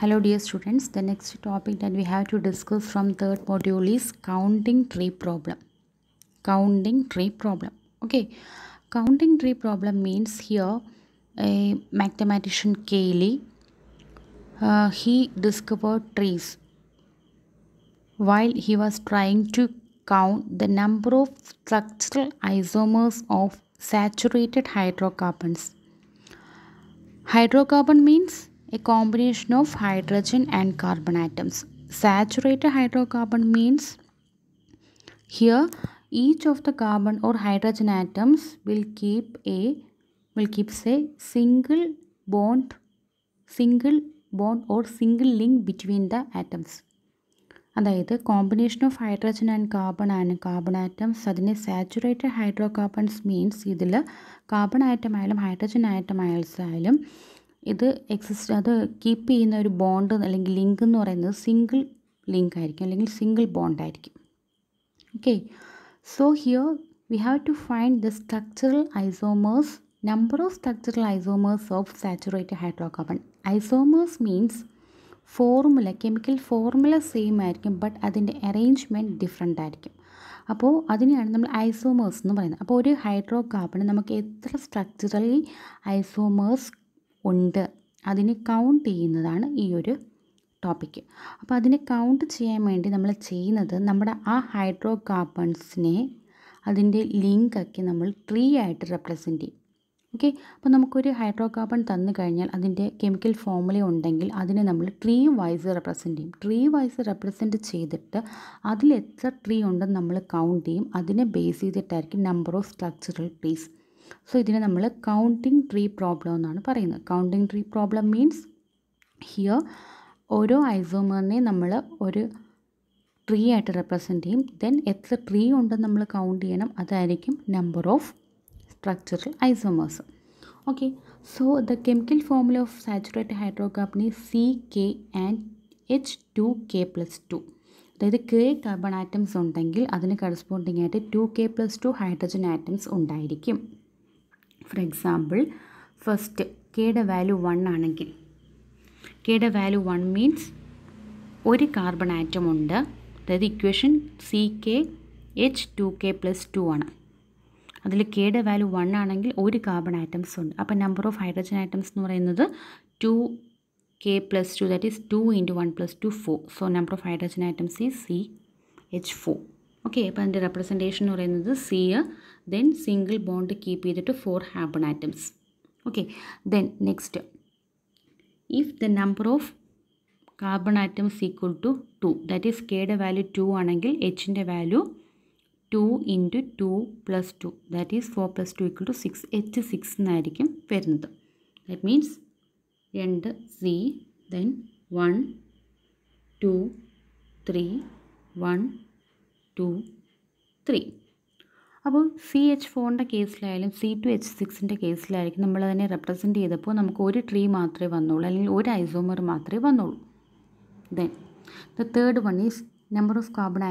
Hello dear students, the next topic that we have to discuss from third module is counting tree problem. Counting tree problem. Okay, counting tree problem means here a mathematician Cayley, uh, he discovered trees while he was trying to count the number of structural isomers of saturated hydrocarbons. Hydrocarbon means a combination of hydrogen and carbon atoms. Saturated hydrocarbon means here each of the carbon or hydrogen atoms will keep a will keep a single bond single bond or single link between the atoms അതായത് combination of hydrogen and carbon ആണ് carbon atoms അതിനെ saturated hydrocarbons means ഇതിൽ carbon atom ആയാലും hydrogen atom ആയാലും ഇത് exist അത് keep ചെയ്യുന്ന ഒരു ബോണ്ട് അല്ലെങ്കിൽ ലിങ്ക് എന്ന് പറയുന്നത് സിംഗിൾ ലിങ്ക് ആയിരിക്കും അല്ലെങ്കിൽ സിംഗിൾ ബോണ്ട് ആയിരിക്കും okay so here we have to find the structural isomers of structural isomers of saturated hydrocarbon isomers means formula chemical formula same ആയിരിക്കും ബട്ട് അതിൻ്റെ അറേഞ്ച്മെൻറ്റ് ഡിഫറെൻ്റ് ആയിരിക്കും അപ്പോൾ അതിനെയാണ് നമ്മൾ ഐസോമേഴ്സ് എന്ന് പറയുന്നത് അപ്പോൾ ഒരു ഹൈഡ്രോ കാർബൺ നമുക്ക് എത്ര സ്ട്രക്ചറലി ഐസോമേഴ്സ് ഉണ്ട് അതിനെ കൗണ്ട് ചെയ്യുന്നതാണ് ഈ ഒരു ടോപ്പിക്ക് അപ്പോൾ അതിനെ കൗണ്ട് ചെയ്യാൻ വേണ്ടി നമ്മൾ ചെയ്യുന്നത് നമ്മുടെ ആ ഹൈഡ്രോ കാർബൺസിനെ അതിൻ്റെ ലിങ്കൊക്കെ നമ്മൾ ട്രീ ആയിട്ട് റെപ്രസെൻ്റ് ചെയ്യും ഓക്കെ അപ്പോൾ നമുക്കൊരു ഹൈഡ്രോ കാർബൺ തന്നു കഴിഞ്ഞാൽ അതിൻ്റെ കെമിക്കൽ ഫോമുല ഉണ്ടെങ്കിൽ അതിനെ നമ്മൾ ട്രീ വൈസ് റെപ്രസെൻ്റ് ചെയ്യും ട്രീ വൈസ് റെപ്രസെൻ്റ് ചെയ്തിട്ട് അതിൽ എത്ര ട്രീ ഉണ്ടെന്ന് നമ്മൾ കൗണ്ട് ചെയ്യും അതിനെ ബേസ് ചെയ്തിട്ടായിരിക്കും number of structural trees so ഇതിനെ നമ്മൾ കൗണ്ടിങ് ട്രീ പ്രോബ്ലം എന്നാണ് പറയുന്നത് counting tree problem means here ഓരോ ഐസോമറിനെ നമ്മൾ ഒരു ട്രീ ആയിട്ട് റെപ്രസെൻ്റ് ചെയ്യും ദെൻ എത്ര ട്രീ ഉണ്ടെന്ന് നമ്മൾ കൗണ്ട് ചെയ്യണം അതായിരിക്കും number of structural isomers okay so the chemical formula of saturate ഹൈഡ്രോകാർബണി C K and H two K plus two അതായത് കെ കാർബൺ ആറ്റംസ് ഉണ്ടെങ്കിൽ അതിന് കറസ്പോണ്ടിങ് ആയിട്ട് two K plus two hydrogen atoms ഉണ്ടായിരിക്കും ഫോർ എക്സാമ്പിൾ ഫസ്റ്റ് കെയുടെ value one ആണെങ്കിൽ കെയുടെ value one means ഒരു കാർബൺ ആറ്റം ഉണ്ട് അതായത് equation C K H two K plus two ആണ് അതിൽ കെയുടെ വാല്യൂ വൺ ആണെങ്കിൽ ഒരു കാർബൺ ആറ്റംസ് ഉണ്ട് അപ്പോൾ നമ്പർ ഓഫ് ഹൈഡ്രജൻ ആറ്റംസ് എന്ന് പറയുന്നത് two K plus two that is two into one plus two four so number of hydrogen atoms is C H four okay അപ്പോൾ അതിൻ്റെ റെപ്രസെൻറ്റേഷൻ എന്ന് പറയുന്നത് സിയർ ദെൻ സിംഗിൾ ബോണ്ട് കീപ്പ് ചെയ്തിട്ട് four ഹാബൺ atoms okay then next if the number of carbon atoms equal to two that is കെയുടെ value two ആണെങ്കിൽ എച്ചിൻ്റെ value two into two plus two that is four plus two equal to six H six എന്നായിരിക്കും വരുന്നത് that means രണ്ട് C then one two three one two three അപ്പോൾ C H ഫോറിൻ്റെ കേസിലായാലും C two H സിക്സിൻ്റെ കേസിലായിരിക്കും നമ്മൾ അതിനെ റെപ്രസെൻറ്റ് ചെയ്തപ്പോൾ നമുക്ക് ഒരു ട്രീ മാത്രമേ വന്നുള്ളൂ അല്ലെങ്കിൽ ഒരു ഐസോമർ മാത്രമേ വന്നുള്ളൂ then the third one is number of carbon of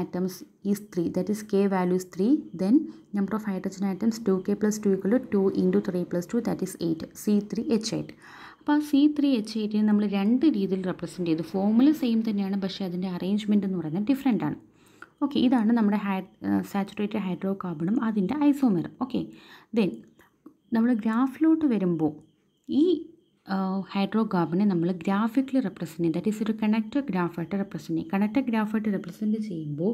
is three is is K values three then number of hydrogen number two K plus two plus two into three plus two that is eight C three H eight അപ്പോൾ ആ C three H എയ്റ്റിനെ നമ്മൾ രണ്ട് രീതിയിൽ represent ചെയ്തു formula same തന്നെയാണ് പക്ഷേ അതിൻ്റെ arrangement എന്ന് പറയുന്നത് ഡിഫറെൻ്റ് ആണ് ഓക്കെ ഇതാണ് നമ്മുടെ ഹൈ സാച്ചുറേറ്റഡ് ഹൈഡ്രോ കാർബണും അതിൻ്റെ ഐസോമെറും ഓക്കെ ദെൻ നമ്മൾ ഗ്രാഫിലോട്ട് വരുമ്പോൾ ഈ ഹൈഡ്രോ കാർബണെ നമ്മൾ ഗ്രാഫിക്കലി റെപ്രസെൻറ്റ് ദാറ്റ് ഈസ് ഒരു കണക്റ്റഡ് ഗ്രാഫായിട്ട് റെപ്രസെൻറ്റ് ചെയ്യും കണക്റ്റഡ് ഗ്രാഫായിട്ട് റെപ്രസെൻറ്റ് ചെയ്യുമ്പോൾ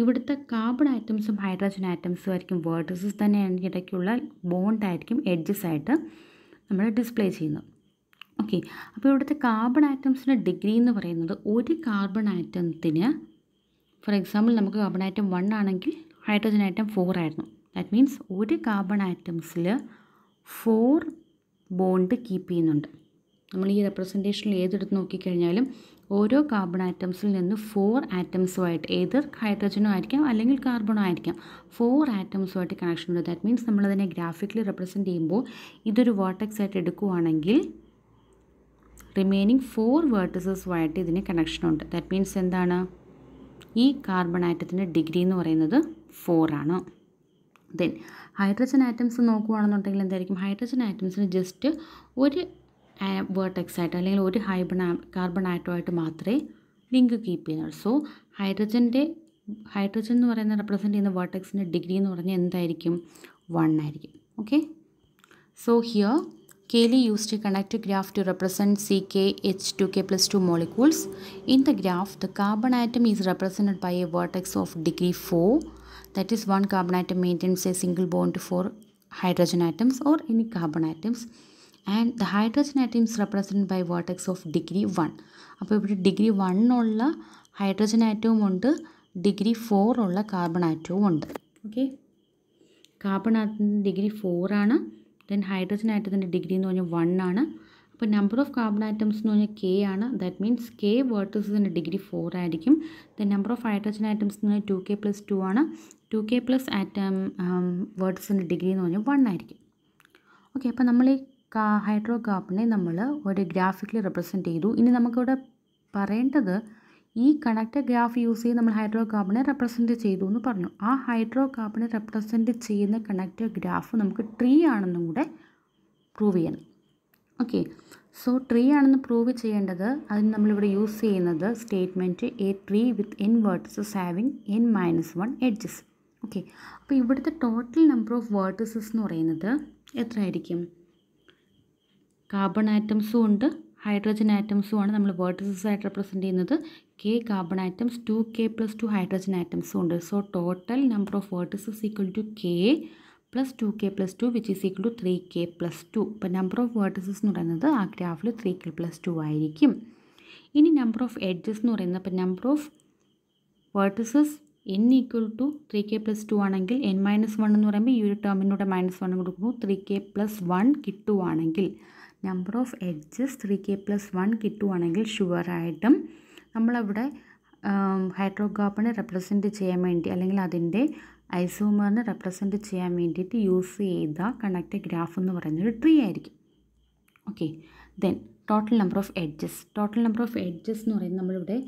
ഇവിടുത്തെ കാർബൺ ആറ്റംസും ഹൈഡ്രജൻ ആറ്റംസും ആയിരിക്കും വേർട്ടസസ് തന്നെ ഇടയ്ക്കുള്ള ബോണ്ടായിരിക്കും എഡ്ജസ് ആയിട്ട് നമ്മൾ ഡിസ്പ്ലേ ചെയ്യുന്നത് ഓക്കെ അപ്പോൾ ഇവിടുത്തെ കാർബൺ ആറ്റംസിൻ്റെ ഡിഗ്രി എന്ന് പറയുന്നത് ഒരു കാർബൺ ആറ്റത്തിന് ഫോർ എക്സാമ്പിൾ നമുക്ക് കാർബൺ ആറ്റം വൺ ആണെങ്കിൽ ഹൈഡ്രജൻ ആറ്റം ഫോർ ആയിരുന്നു ദാറ്റ് മീൻസ് ഒരു കാർബൺ ആറ്റംസിൽ ഫോർ ബോണ്ട് കീപ്പ് ചെയ്യുന്നുണ്ട് നമ്മൾ ഈ റെപ്രസെൻറ്റേഷനിൽ ഏതെടുത്ത് നോക്കിക്കഴിഞ്ഞാലും ഓരോ കാർബൺ ആറ്റംസിൽ നിന്ന് ഫോർ ആറ്റംസുമായിട്ട് ഏത് ഹൈഡ്രജനും ആയിരിക്കാം അല്ലെങ്കിൽ കാർബണോ ആയിരിക്കാം ഫോർ ആറ്റംസുമായിട്ട് കണക്ഷൻ ഉണ്ട് ദാറ്റ് മീൻസ് നമ്മളതിനെ ഗ്രാഫിക്കലി റെപ്രസെൻറ്റ് ചെയ്യുമ്പോൾ ഇതൊരു വേർട്ടക്സ് ആയിട്ട് എടുക്കുവാണെങ്കിൽ റിമൈനിങ് ഫോർ വേർട്ടസസുമായിട്ട് ഇതിന് കണക്ഷനുണ്ട് ദാറ്റ് മീൻസ് എന്താണ് ഈ കാർബൺ ആറ്റത്തിൻ്റെ ഡിഗ്രി എന്ന് പറയുന്നത് ഫോറാണ് ദെൻ ഹൈഡ്രജൻ ആറ്റംസ് നോക്കുകയാണെന്നുണ്ടെങ്കിൽ എന്തായിരിക്കും ഹൈഡ്രജൻ ആറ്റംസിന് ജസ്റ്റ് ഒരു വേർട്ടെക്സ് ആയിട്ട് അല്ലെങ്കിൽ ഒരു ഹൈബൺ കാർബൺ ആറ്റമായിട്ട് മാത്രമേ ലിങ്ക് കീപ്പ് ചെയ്യുന്നുള്ളൂ സോ ഹൈഡ്രജൻ്റെ ഹൈഡ്രജൻ എന്ന് പറയുന്ന റെപ്രസെൻ്റ് ചെയ്യുന്ന വേർട്ടെക്സിൻ്റെ ഡിഗ്രി എന്ന് പറഞ്ഞാൽ എന്തായിരിക്കും വൺ ആയിരിക്കും okay so here Cayley used a connected graph to represent CkH2k plus 2 molecules. In the graph, the carbon atom is represented by a vertex of degree 4. That is, one carbon atom maintains a single bond to four hydrogen atoms or any carbon atoms. And the hydrogen atoms represent by vertex of degree one അപ്പോൾ ഇവിടെ degree വണ്ണുള്ള hydrogen ആറ്റവും ഉണ്ട് degree ഫോറുള്ള carbon ആറ്റവും ഉണ്ട് okay carbon atom degree ഫോറാണ് then hydrogen ആറ്റത്തിൻ്റെ degree എന്ന് പറഞ്ഞാൽ one ആണ് അപ്പോൾ നമ്പർ ഓഫ് കാർബൺ ഐറ്റംസ് എന്ന് പറഞ്ഞാൽ കെ ആണ് ദാറ്റ് മീൻസ് കെ വേർട്ടേഴ്സിൻ്റെ ഡിഗ്രി ഫോർ ആയിരിക്കും then number of hydrogen atoms എന്ന് പറഞ്ഞാൽ ടു കെ പ്ലസ് ടു ആണ് ടു കെ പ്ലസ് ആറ്റം വേർട്ടേഴ്സിൻ്റെ ഡിഗ്രി എന്ന് പറഞ്ഞാൽ വൺ ആയിരിക്കും ഓക്കെ അപ്പോൾ നമ്മൾ ഈ ഹൈഡ്രോ കാർബണെ നമ്മൾ ഒരു ഗ്രാഫിക്കലി റെപ്രസെൻറ്റ് ചെയ്തു ഇനി നമുക്കിവിടെ പറയേണ്ടത് ഈ കണക്ട് ഗ്രാഫ് യൂസ് ചെയ്ത് നമ്മൾ ഹൈഡ്രോ കാർബണെ റെപ്രസെൻ്റ് ചെയ്തു എന്ന് പറഞ്ഞു ആ ഹൈഡ്രോ കാർബണെ റെപ്രസെൻ്റ് ചെയ്യുന്ന കണക്ട് ഗ്രാഫ് നമുക്ക് ട്രീ ആണെന്നും കൂടെ പ്രൂവ് ചെയ്യണം ഓക്കെ സോ ട്രീ ആണെന്ന് പ്രൂവ് ചെയ്യേണ്ടത് അതിന് നമ്മളിവിടെ യൂസ് ചെയ്യുന്നത് statement a tree with n vertices having n minus one edges okay അപ്പോൾ ഇവിടുത്തെ ടോട്ടൽ നമ്പർ ഓഫ് വേർട്ടസസ് എന്ന് പറയുന്നത് എത്രയായിരിക്കും കാർബൺ ആറ്റംസും ഉണ്ട് ഹൈഡ്രജൻ ആറ്റംസുമാണ് നമ്മൾ വേർട്ടസസ് ആയിട്ട് റെപ്രസെൻറ്റ് ചെയ്യുന്നത് K carbon atoms two K plus two hydrogen ആറ്റംസും ഉണ്ട് so total number of vertices equal to K plus two K plus two which is equal to three K plus two ഇപ്പം number of vertices എന്ന് പറയുന്നത് ആ ഗ്രാഫിൽ three K plus to ആയിരിക്കും ഇനി number of edges എന്ന് പറയുന്നത് ഇപ്പം number of vertices n equal to three K plus two ആണെങ്കിൽ എൻ മൈനസ് വൺ എന്ന് പറയുമ്പോൾ ഈ ഒരു ടേമിനൂടെ മൈനസ് വൺ കൊടുക്കുമ്പോൾ ത്രീ കെ പ്ലസ് വൺ കിട്ടുവാണെങ്കിൽ number of edges three K plus one കിട്ടുവാണെങ്കിൽ ഷുവറായിട്ടും നമ്മളവിടെ ഹൈഡ്രോകാർബണെ റെപ്രസെൻറ്റ് ചെയ്യാൻ വേണ്ടി അല്ലെങ്കിൽ അതിൻ്റെ ഐസോമറിനെ റെപ്രസെൻറ്റ് ചെയ്യാൻ വേണ്ടിയിട്ട് യൂസ് ചെയ്ത കണക്റ്റഡ് ഗ്രാഫ് എന്ന് പറയുന്നൊരു ട്രീ ആയിരിക്കും okay then total number of edges total number of edges എന്ന് പറയുന്നത് നമ്മളിവിടെ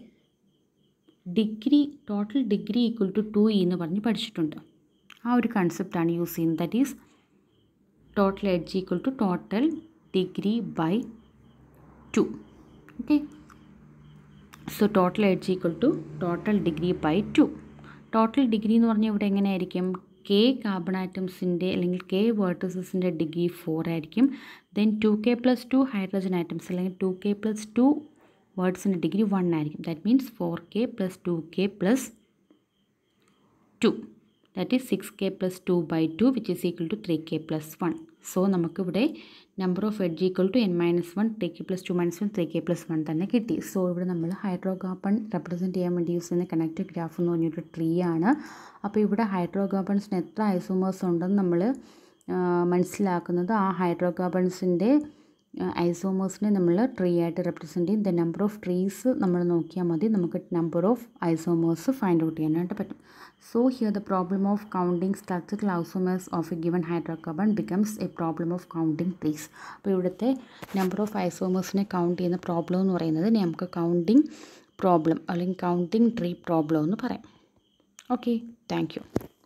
degree total degree equal to two E എന്ന് പറഞ്ഞ് പഠിച്ചിട്ടുണ്ട് ആ ഒരു കൺസെപ്റ്റാണ് യൂസ് ചെയ്യുന്നത് that is total edge equal to total degree by 2 okay so total edge equal to total degree by 2 total degree എന്ന് പറഞ്ഞാൽ ഇവിടെ എങ്ങനെയായിരിക്കും കെ കാർബൺ ആറ്റംസിൻ്റെ അല്ലെങ്കിൽ കെ വേർട്ടസസിൻ്റെ ഡിഗ്രി ഫോർ ആയിരിക്കും then two K plus two hydrogen atoms അല്ലെങ്കിൽ two K plus two വേർഡ്സിൻ്റെ ഡിഗ്രി വൺ ആയിരിക്കും that means four K plus two K plus two that is six K plus two by two which is equal to three K plus one so നമുക്കിവിടെ number of edge equal to n minus one three K plus two minus one three K plus one തന്നെ കിട്ടി so ഇവിടെ നമ്മൾ hydrocarbon represent ചെയ്യാൻ വേണ്ടി use ചെയ്യുന്ന connected graph എന്ന് പറഞ്ഞൊരു ട്രീ ആണ് അപ്പോൾ ഇവിടെ ഹൈഡ്രോകാർബൺസിന് എത്ര ഐസോമേഴ്സ് ഉണ്ടെന്ന് നമ്മൾ മനസ്സിലാക്കുന്നത് ആ ഹൈഡ്രോകാർബൺസിൻ്റെ ഐസോമേഴ്സിനെ നമ്മൾ ട്രീ ആയിട്ട് റെപ്രസെൻറ്റ് ചെയ്യും ദ നമ്പർ ഓഫ് ട്രീസ് നമ്മൾ നോക്കിയാൽ മതി നമുക്ക് number of isomers find out ചെയ്യാനായിട്ട് പറ്റും so here the problem of counting structural isomers of a given hydrocarbon becomes a problem of counting trees അപ്പോൾ ഇവിടുത്തെ നമ്പർ ഓഫ് ഐസോമേഴ്സിനെ കൗണ്ട് ചെയ്യുന്ന പ്രോബ്ലം എന്ന് പറയുന്നത് നമുക്ക് കൗണ്ടിങ് പ്രോബ്ലം അല്ലെങ്കിൽ കൗണ്ടിങ് ട്രീ പ്രോബ്ലം എന്ന് പറയാം ഓക്കെ താങ്ക്